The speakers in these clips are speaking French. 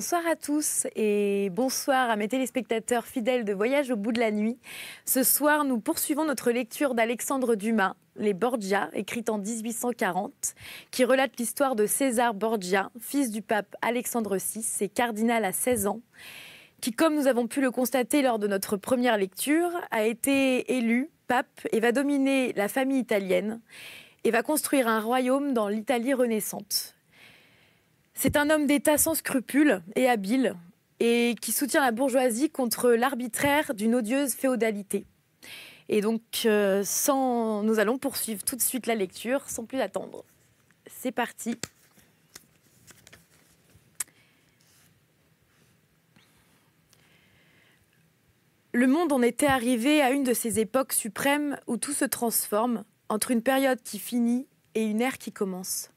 Bonsoir à tous et bonsoir à mes téléspectateurs fidèles de Voyage au bout de la nuit. Ce soir, nous poursuivons notre lecture d'Alexandre Dumas, Les Borgia, écrite en 1840, qui relate l'histoire de César Borgia, fils du pape Alexandre VI et cardinal à 16 ans, qui, comme nous avons pu le constater lors de notre première lecture, a été élu pape et va dominer la famille italienne et va construire un royaume dans l'Italie renaissante. C'est un homme d'État sans scrupules et habile, et qui soutient la bourgeoisie contre l'arbitraire d'une odieuse féodalité. Et donc, euh, sans... nous allons poursuivre tout de suite la lecture, sans plus attendre. C'est parti. Le monde en était arrivé à une de ces époques suprêmes où tout se transforme, entre une période qui finit et une ère qui commence.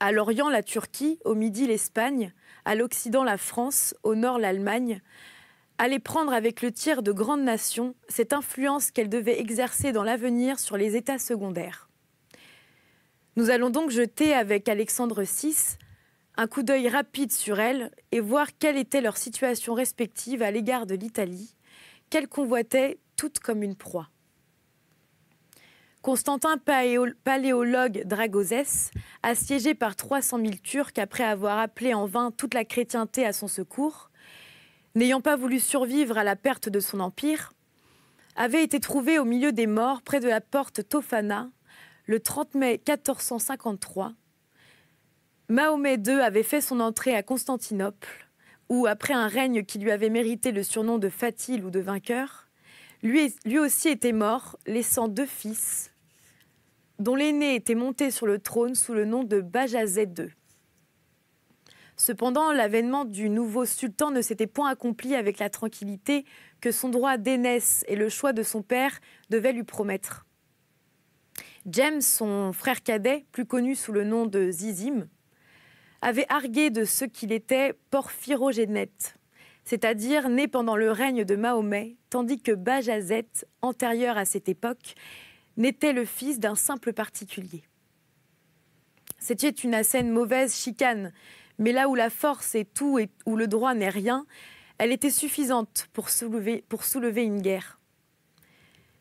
À l'Orient, la Turquie, au Midi, l'Espagne, à l'Occident, la France, au Nord, l'Allemagne. allait prendre avec le tiers de grandes nations cette influence qu'elle devait exercer dans l'avenir sur les États secondaires. Nous allons donc jeter avec Alexandre VI un coup d'œil rapide sur elles et voir quelle était leur situation respective à l'égard de l'Italie, qu'elles convoitaient toutes comme une proie. Constantin Paléologue Dragosès, assiégé par 300 000 Turcs après avoir appelé en vain toute la chrétienté à son secours, n'ayant pas voulu survivre à la perte de son empire, avait été trouvé au milieu des morts près de la porte Tophana, le 30 mai 1453. Mahomet II avait fait son entrée à Constantinople, où, après un règne qui lui avait mérité le surnom de Fatil ou de vainqueur, lui, aussi était mort, laissant deux fils, dont l'aîné était monté sur le trône sous le nom de Bajazet II. Cependant, l'avènement du nouveau sultan ne s'était point accompli avec la tranquillité que son droit d'aînesse et le choix de son père devaient lui promettre. James, son frère cadet, plus connu sous le nom de Zizim, avait argué de ce qu'il était porphyrogénète, c'est-à-dire né pendant le règne de Mahomet, tandis que Bajazet, antérieur à cette époque, n'était le fils d'un simple particulier. C'était une assez mauvaise chicane, mais là où la force est tout et où le droit n'est rien, elle était suffisante pour soulever, pour soulever une guerre.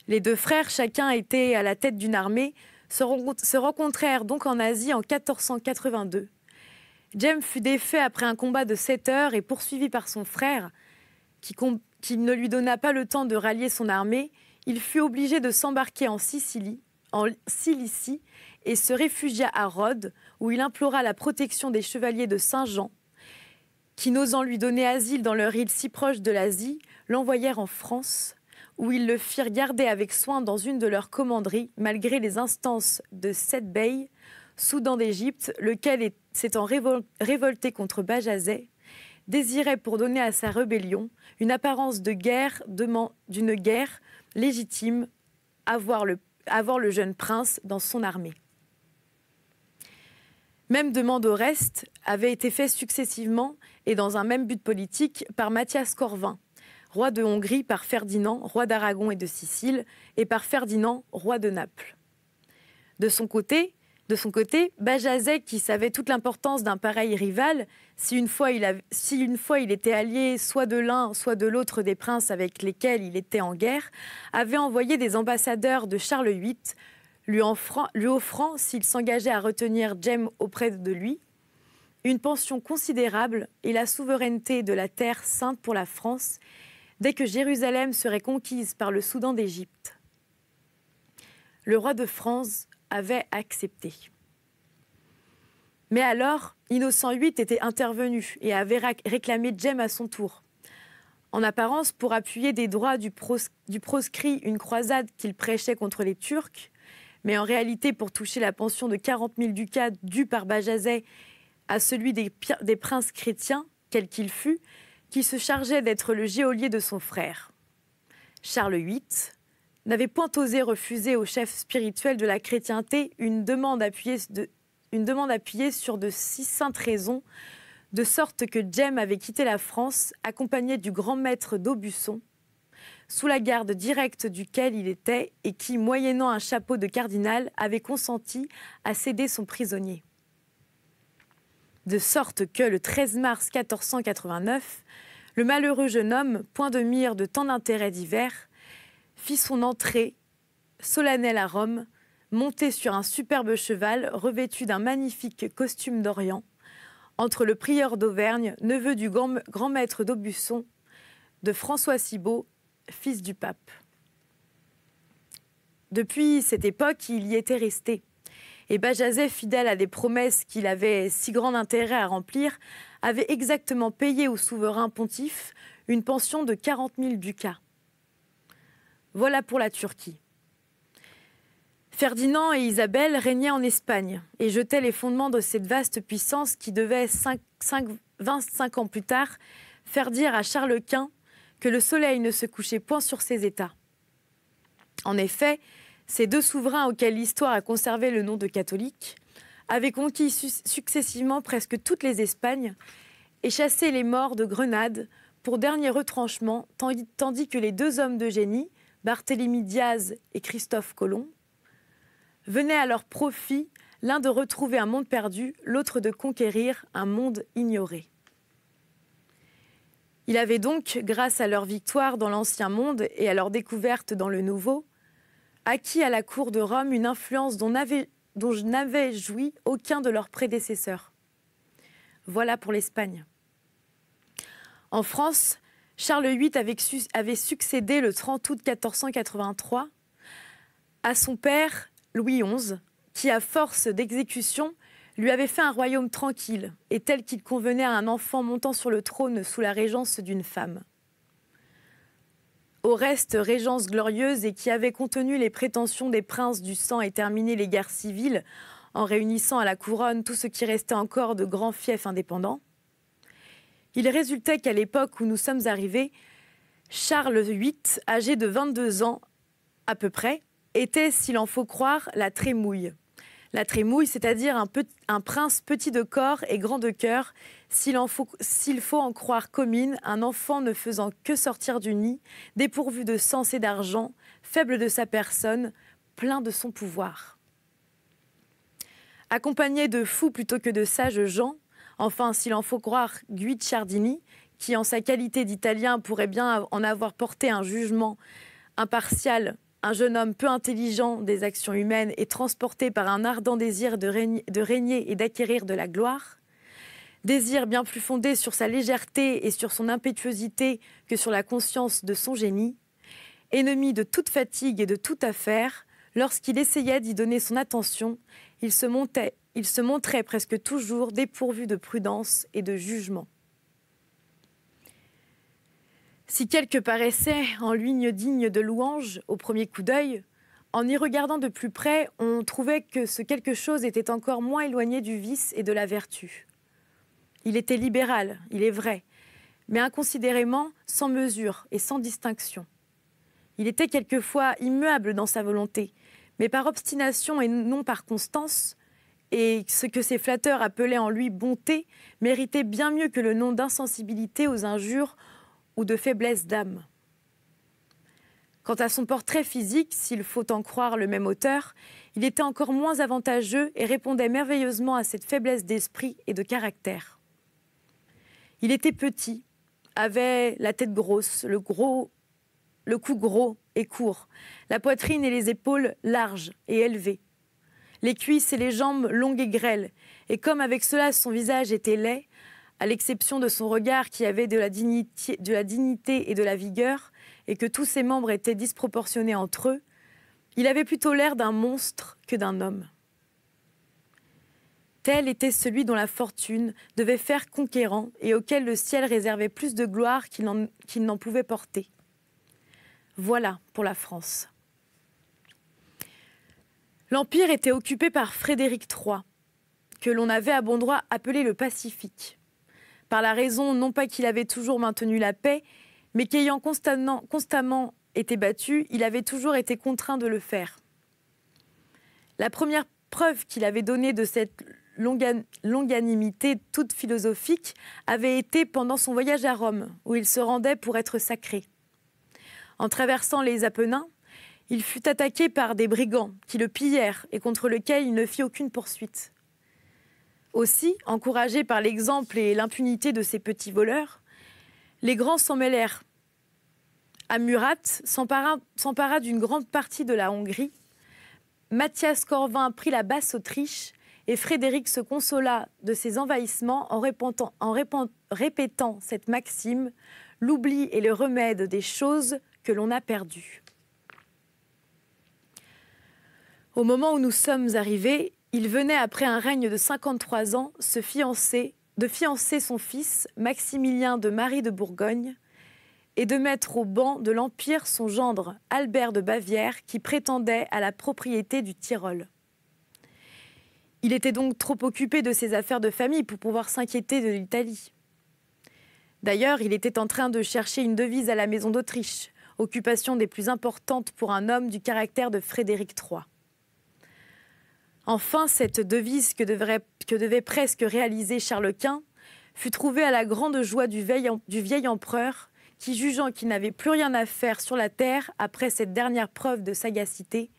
Les deux frères, chacun était à la tête d'une armée, se rencontrèrent donc en Asie en 1482. James fut défait après un combat de 7 heures et poursuivi par son frère, qui ne lui donna pas le temps de rallier son armée il fut obligé de s'embarquer en Sicile, en Cilicie, et se réfugia à Rhodes, où il implora la protection des chevaliers de Saint-Jean, qui, n'osant lui donner asile dans leur île si proche de l'Asie, l'envoyèrent en France, où ils le firent garder avec soin dans une de leurs commanderies, malgré les instances de Seth Bey, Soudan d'Égypte, lequel s'étant révolté contre Bajazet, désirait pour donner à sa rébellion une apparence de guerre, d'une guerre, légitime avoir le, avoir le jeune prince dans son armée. Même demande au reste avait été faite successivement et dans un même but politique par Mathias Corvin, roi de Hongrie par Ferdinand, roi d'Aragon et de Sicile, et par Ferdinand, roi de Naples. De son côté, de son côté, Bajazet, qui savait toute l'importance d'un pareil rival, si une, fois il était allié soit de l'un, soit de l'autre des princes avec lesquels il était en guerre, avait envoyé des ambassadeurs de Charles VIII, lui, lui offrant, s'il s'engageait à retenir Jem auprès de lui, une pension considérable et la souveraineté de la terre sainte pour la France dès que Jérusalem serait conquise par le Soudan d'Égypte. Le roi de France avait accepté. Mais alors, Innocent VIII était intervenu et avait réclamé Jem à son tour. En apparence, pour appuyer des droits du, proscrit une croisade qu'il prêchait contre les Turcs, mais en réalité pour toucher la pension de 40 000 ducats due par Bajazet à celui des, des princes chrétiens, quel qu'il fût, qui se chargeait d'être le geôlier de son frère. Charles VIII, n'avait point osé refuser au chef spirituel de la chrétienté une demande appuyée, sur de si saintes raisons, de sorte que Jem avait quitté la France, accompagné du grand maître d'Aubusson, sous la garde directe duquel il était et qui, moyennant un chapeau de cardinal, avait consenti à céder son prisonnier. De sorte que, le 13 mars 1489, le malheureux jeune homme, point de mire de tant d'intérêts divers, fit son entrée solennelle à Rome, monté sur un superbe cheval revêtu d'un magnifique costume d'Orient, entre le prieur d'Auvergne, neveu du grand maître d'Aubusson, de François Cibot, fils du pape. Depuis cette époque, il y était resté. Et Bajazet, fidèle à des promesses qu'il avait si grand intérêt à remplir, avait exactement payé au souverain pontife une pension de 40 000 ducats. Voilà pour la Turquie. Ferdinand et Isabelle régnaient en Espagne et jetaient les fondements de cette vaste puissance qui devait, 5, 25 ans plus tard, faire dire à Charles Quint que le soleil ne se couchait point sur ses États. En effet, ces deux souverains auxquels l'histoire a conservé le nom de catholiques avaient conquis successivement presque toutes les Espagnes et chassé les morts de Grenade pour dernier retranchement, tandis que les deux hommes de génie, Barthélemy Diaz et Christophe Colomb, venaient à leur profit l'un de retrouver un monde perdu, l'autre de conquérir un monde ignoré. Il avait donc, grâce à leur victoire dans l'Ancien Monde et à leur découverte dans le Nouveau, acquis à la cour de Rome une influence dont, n'avait n'avais joui aucun de leurs prédécesseurs. Voilà pour l'Espagne. En France, Charles VIII avait, succédé le 30 août 1483 à son père Louis XI, qui, à force d'exécution, lui avait fait un royaume tranquille et tel qu'il convenait à un enfant montant sur le trône sous la régence d'une femme. Au reste, régence glorieuse et qui avait contenu les prétentions des princes du sang et terminé les guerres civiles en réunissant à la couronne tout ce qui restait encore de grands fiefs indépendants, il résultait qu'à l'époque où nous sommes arrivés, Charles VIII, âgé de 22 ans à peu près, était, s'il en faut croire, la trémouille. La trémouille, c'est-à-dire un, prince petit de corps et grand de cœur, s'il faut, faut, en croire commune, un enfant ne faisant que sortir du nid, dépourvu de sens et d'argent, faible de sa personne, plein de son pouvoir. Accompagné de fous plutôt que de sages gens, Enfin, s'il en faut croire Guicciardini, qui en sa qualité d'Italien pourrait bien en avoir porté un jugement impartial, un jeune homme peu intelligent des actions humaines et transporté par un ardent désir de régner, de régner et d'acquérir de la gloire, désir bien plus fondé sur sa légèreté et sur son impétuosité que sur la conscience de son génie, ennemi de toute fatigue et de toute affaire, lorsqu'il essayait d'y donner son attention, il se montait il se montrait presque toujours dépourvu de prudence et de jugement. Si quelque paraissait en ligne digne de louange au premier coup d'œil, en y regardant de plus près, on trouvait que ce quelque chose était encore moins éloigné du vice et de la vertu. Il était libéral, il est vrai, mais inconsidérément, sans mesure et sans distinction. Il était quelquefois immuable dans sa volonté, mais par obstination et non par constance, et ce que ses flatteurs appelaient en lui bonté méritait bien mieux que le nom d'insensibilité aux injures ou de faiblesse d'âme. Quant à son portrait physique, s'il faut en croire le même auteur, il était encore moins avantageux et répondait merveilleusement à cette faiblesse d'esprit et de caractère. Il était petit, avait la tête grosse, le, gros, le cou gros et court, la poitrine et les épaules larges et élevées les cuisses et les jambes longues et grêles. Et comme avec cela son visage était laid, à l'exception de son regard qui avait de la, dignité, et de la vigueur, et que tous ses membres étaient disproportionnés entre eux, il avait plutôt l'air d'un monstre que d'un homme. Tel était celui dont la fortune devait faire conquérant et auquel le ciel réservait plus de gloire qu'il n'en pouvait porter. Voilà pour la France. L'Empire était occupé par Frédéric III, que l'on avait à bon droit appelé le Pacifique, par la raison non pas qu'il avait toujours maintenu la paix, mais qu'ayant constamment été battu, il avait toujours été contraint de le faire. La première preuve qu'il avait donnée de cette longanimité toute philosophique avait été pendant son voyage à Rome, où il se rendait pour être sacré. En traversant les Apennins, il fut attaqué par des brigands qui le pillèrent et contre lequel il ne fit aucune poursuite. Aussi, encouragé par l'exemple et l'impunité de ces petits voleurs, les grands s'en mêlèrent. Amurat s'empara d'une grande partie de la Hongrie. Mathias Corvin prit la basse Autriche et Frédéric se consola de ses envahissements en, répétant cette maxime, l'oubli est le remède des choses que l'on a perdues. Au moment où nous sommes arrivés, il venait, après un règne de 53 ans, se fiancer, de fiancer son fils, Maximilien de Marie de Bourgogne, et de mettre au banc de l'Empire son gendre, Albert de Bavière, qui prétendait à la propriété du Tyrol. Il était donc trop occupé de ses affaires de famille pour pouvoir s'inquiéter de l'Italie. D'ailleurs, il était en train de chercher une devise à la Maison d'Autriche, occupation des plus importantes pour un homme du caractère de Frédéric III. Enfin, cette devise que, devait presque réaliser Charles Quint fut trouvée à la grande joie du vieil, empereur qui, jugeant qu'il n'avait plus rien à faire sur la terre après cette dernière preuve de sagacité,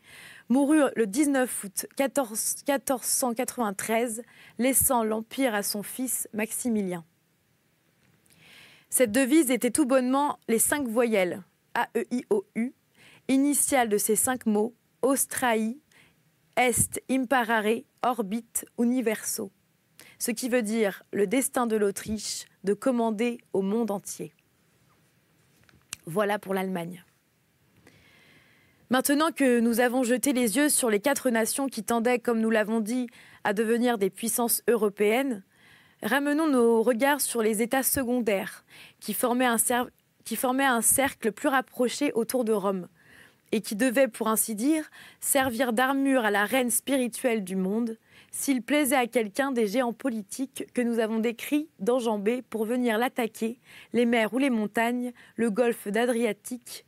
mourut le 19 août 1493, laissant l'empire à son fils Maximilien. Cette devise était tout bonnement les cinq voyelles A-E-I-O-U, initiales de ces cinq mots Australie, est imparare orbit universo, ce qui veut dire le destin de l'Autriche de commander au monde entier. Voilà pour l'Allemagne. Maintenant que nous avons jeté les yeux sur les quatre nations qui tendaient, comme nous l'avons dit, à devenir des puissances européennes, ramenons nos regards sur les États secondaires qui formaient un, qui formaient un cercle plus rapproché autour de Rome, et qui devait, pour ainsi dire, servir d'armure à la reine spirituelle du monde, s'il plaisait à quelqu'un des géants politiques que nous avons décrits d'enjamber pour venir l'attaquer, les mers ou les montagnes, le golfe d'Adriatique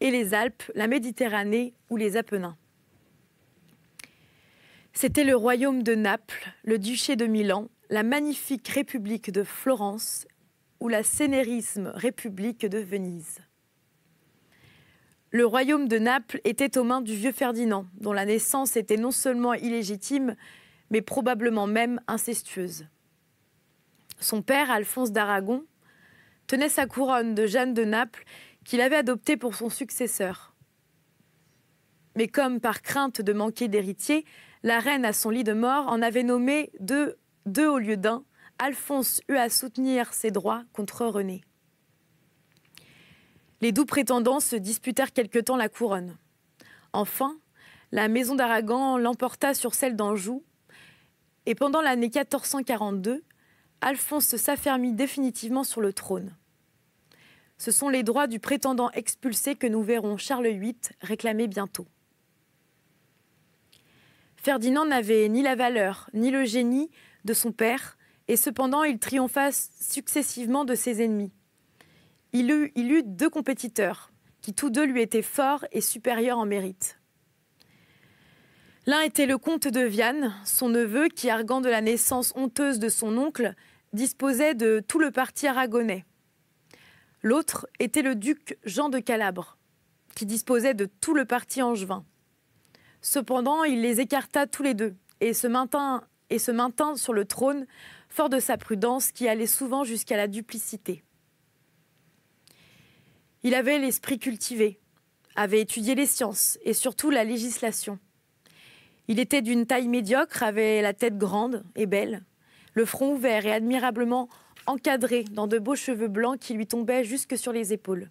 et les Alpes, la Méditerranée ou les Apennins. C'était le royaume de Naples, le duché de Milan, la magnifique république de Florence ou la sénérisme république de Venise le royaume de Naples était aux mains du vieux Ferdinand, dont la naissance était non seulement illégitime, mais probablement même incestueuse. Son père, Alphonse d'Aragon, tenait sa couronne de Jeanne de Naples qu'il avait adoptée pour son successeur. Mais comme par crainte de manquer d'héritier, la reine à son lit de mort en avait nommé deux, au lieu d'un, Alphonse eut à soutenir ses droits contre René. Les doux prétendants se disputèrent quelque temps la couronne. Enfin, la maison d'Aragon l'emporta sur celle d'Anjou, et pendant l'année 1442, Alphonse s'affermit définitivement sur le trône. Ce sont les droits du prétendant expulsé que nous verrons Charles VIII réclamer bientôt. Ferdinand n'avait ni la valeur ni le génie de son père, et cependant il triompha successivement de ses ennemis il eut, deux compétiteurs qui tous deux lui étaient forts et supérieurs en mérite. L'un était le comte de Viane, son neveu qui, arguant de la naissance honteuse de son oncle, disposait de tout le parti aragonais. L'autre était le duc Jean de Calabre, qui disposait de tout le parti angevin. Cependant, il les écarta tous les deux et se maintint, et se maintint sur le trône, fort de sa prudence qui allait souvent jusqu'à la duplicité. Il avait l'esprit cultivé, avait étudié les sciences et surtout la législation. Il était d'une taille médiocre, avait la tête grande et belle, le front ouvert et admirablement encadré dans de beaux cheveux blancs qui lui tombaient jusque sur les épaules.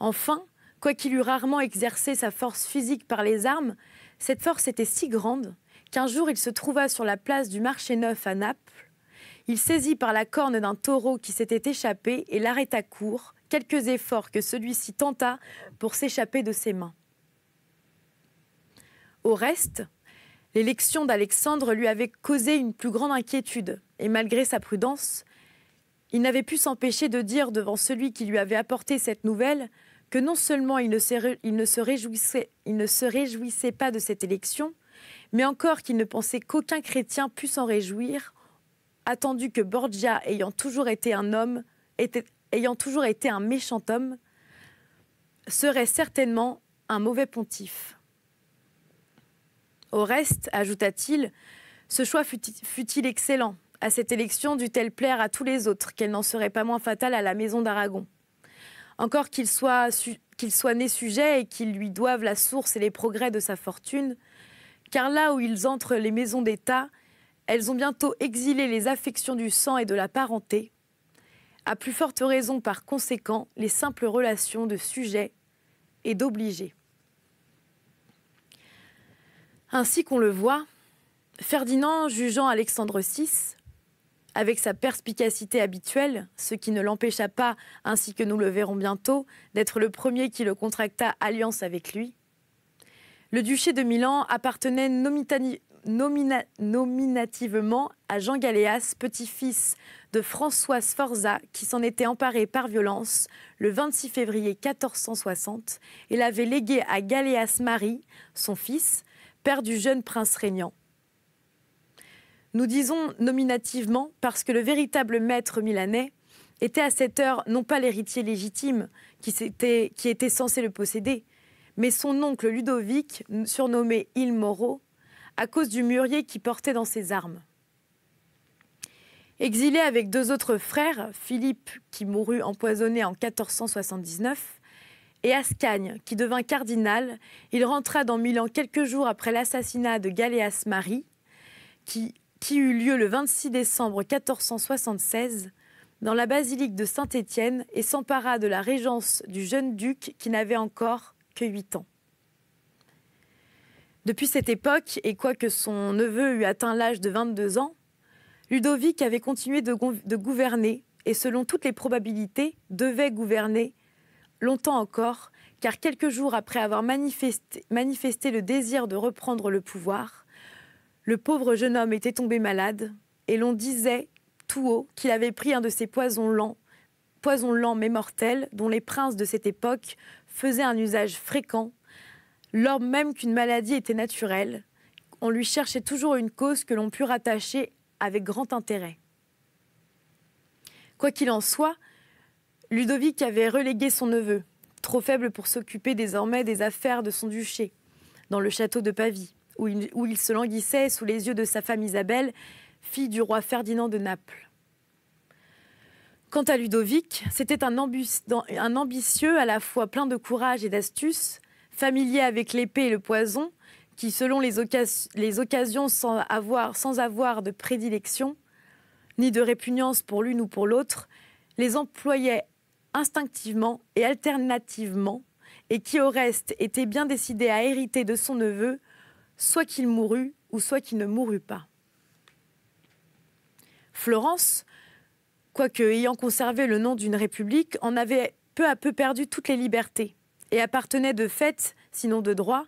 Enfin, quoiqu'il eût rarement exercé sa force physique par les armes, cette force était si grande qu'un jour il se trouva sur la place du marché neuf à Naples. Il saisit par la corne d'un taureau qui s'était échappé et l'arrêta court, quelques efforts que celui-ci tenta pour s'échapper de ses mains. Au reste, l'élection d'Alexandre lui avait causé une plus grande inquiétude, et malgré sa prudence, il n'avait pu s'empêcher de dire devant celui qui lui avait apporté cette nouvelle que non seulement il ne se, réjouissait, il ne se réjouissait pas de cette élection, mais encore qu'il ne pensait qu'aucun chrétien pût s'en réjouir, attendu que Borgia, ayant toujours été un homme, était, ayant toujours été un méchant homme, serait certainement un mauvais pontife. Au reste, ajouta-t-il, ce choix fut-il excellent. À cette élection dut-elle plaire à tous les autres, qu'elle n'en serait pas moins fatale à la maison d'Aragon. Encore qu'il soit, né sujet et qu'il lui doive la source et les progrès de sa fortune, car là où ils entrent les maisons d'État, elles ont bientôt exilé les affections du sang et de la parenté, à plus forte raison, par conséquent, les simples relations de sujet et d'obligé. Ainsi qu'on le voit, Ferdinand, jugeant Alexandre VI, avec sa perspicacité habituelle, ce qui ne l'empêcha pas, ainsi que nous le verrons bientôt, d'être le premier qui le contracta alliance avec lui, le duché de Milan appartenait nomitani nominativement à Jean Galéas, petit-fils de François Sforza, qui s'en était emparé par violence le 26 février 1460 et l'avait légué à Galéas Marie, son fils, père du jeune prince régnant. Nous disons nominativement parce que le véritable maître milanais était à cette heure non pas l'héritier légitime qui était, qui était censé le posséder, mais son oncle Ludovic, surnommé Il Moro, à cause du mûrier qui portait dans ses armes. Exilé avec deux autres frères, Philippe, qui mourut empoisonné en 1479, et Ascagne, qui devint cardinal, il rentra dans Milan quelques jours après l'assassinat de Galéas Marie, qui, qui eut lieu le 26 décembre 1476 dans la basilique de Saint-Étienne et s'empara de la régence du jeune duc qui n'avait encore que 8 ans. Depuis cette époque, et quoique son neveu eût atteint l'âge de 22 ans, Ludovic avait continué de, gouverner et selon toutes les probabilités devait gouverner longtemps encore, car quelques jours après avoir manifesté, manifesté le désir de reprendre le pouvoir, le pauvre jeune homme était tombé malade et l'on disait tout haut qu'il avait pris un de ces poisons lents, poisons lents mais mortels, dont les princes de cette époque faisaient un usage fréquent lors même qu'une maladie était naturelle, on lui cherchait toujours une cause que l'on put rattacher avec grand intérêt. Quoi qu'il en soit, Ludovic avait relégué son neveu, trop faible pour s'occuper désormais des affaires de son duché, dans le château de Pavie, où où il se languissait sous les yeux de sa femme Isabelle, fille du roi Ferdinand de Naples. Quant à Ludovic, c'était un, ambitieux à la fois plein de courage et d'astuce, familier avec l'épée et le poison, qui, selon les, occasions, sans avoir, sans avoir de prédilection, ni de répugnance pour l'une ou pour l'autre, les employait instinctivement et alternativement, et qui au reste était bien décidé à hériter de son neveu, soit qu'il mourût ou soit qu'il ne mourût pas. Florence, quoique ayant conservé le nom d'une république, en avait peu à peu perdu toutes les libertés et appartenait de fait, sinon de droit,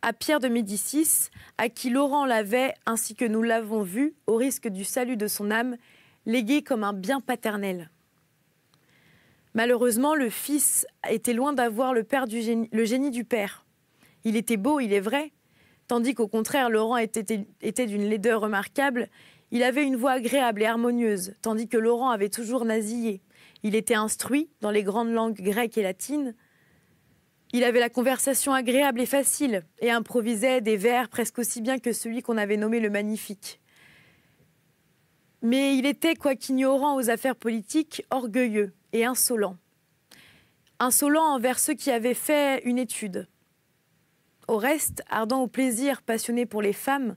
à Pierre de Médicis, à qui Laurent l'avait, ainsi que nous l'avons vu, au risque du salut de son âme, légué comme un bien paternel. Malheureusement, le fils était loin d'avoir le, génie, du père. Il était beau, il est vrai, tandis qu'au contraire, Laurent était, était d'une laideur remarquable. Il avait une voix agréable et harmonieuse, tandis que Laurent avait toujours nasillé. Il était instruit dans les grandes langues grecques et latines, il avait la conversation agréable et facile et improvisait des vers presque aussi bien que celui qu'on avait nommé le magnifique. Mais il était, quoiqu'ignorant aux affaires politiques, orgueilleux et insolent. Insolent envers ceux qui avaient fait une étude. Au reste, ardent au plaisir, passionné pour les femmes,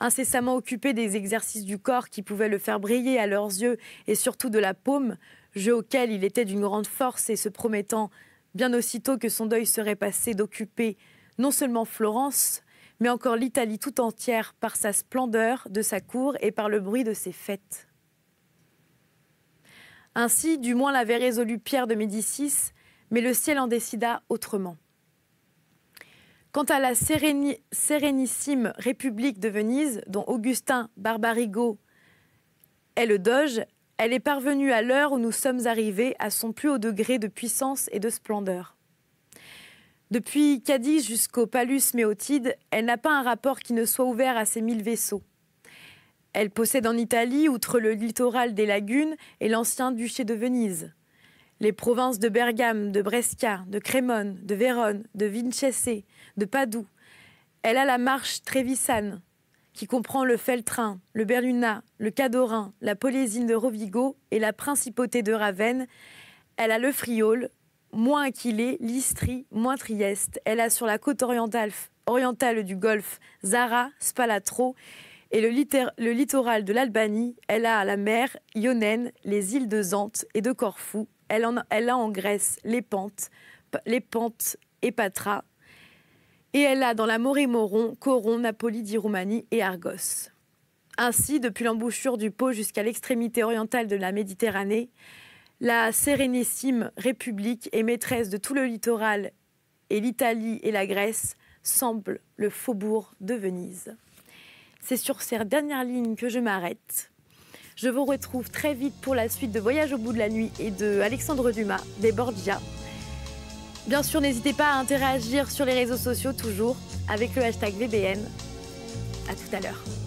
incessamment occupé des exercices du corps qui pouvaient le faire briller à leurs yeux et surtout de la paume, jeu auquel il était d'une grande force et se promettant bien aussitôt que son deuil serait passé d'occuper non seulement Florence, mais encore l'Italie tout entière par sa splendeur de sa cour et par le bruit de ses fêtes. Ainsi, du moins l'avait résolu Pierre de Médicis, mais le ciel en décida autrement. Quant à la sérénissime République de Venise, dont Augustin Barbarigo est le doge, elle est parvenue à l'heure où nous sommes arrivés à son plus haut degré de puissance et de splendeur. Depuis Cadiz jusqu'au Palus Méotide, elle n'a pas un rapport qui ne soit ouvert à ses mille vaisseaux. Elle possède en Italie, outre le littoral des lagunes et l'ancien duché de Venise, les provinces de Bergame, de Brescia, de Crémone, de Vérone, de Vincese, de Padoue. Elle a la marche Trévisane, qui comprend le Feltrin, le Berluna, le Cadorin, la Polésine de Rovigo et la Principauté de Ravenne. Elle a le Frioul, moins Aquilée, l'Istrie, moins Trieste. Elle a sur la côte orientale, orientale du Golfe Zara, Spalatro et le, littoral de l'Albanie. Elle a à la mer Ionen, les îles de Zante et de Corfou. Elle, a en Grèce les Pentes, les Pentes et Patras et elle a dans la Moron, Coron, Napoli Diroumanie et Argos. Ainsi, depuis l'embouchure du Pô jusqu'à l'extrémité orientale de la Méditerranée, la sérénissime République est maîtresse de tout le littoral et l'Italie et la Grèce semblent le faubourg de Venise. C'est sur ces dernières lignes que je m'arrête. Je vous retrouve très vite pour la suite de Voyage au bout de la nuit et de Alexandre Dumas, des Borgia. Bien sûr, n'hésitez pas à interagir sur les réseaux sociaux toujours avec le hashtag VBN. À tout à l'heure.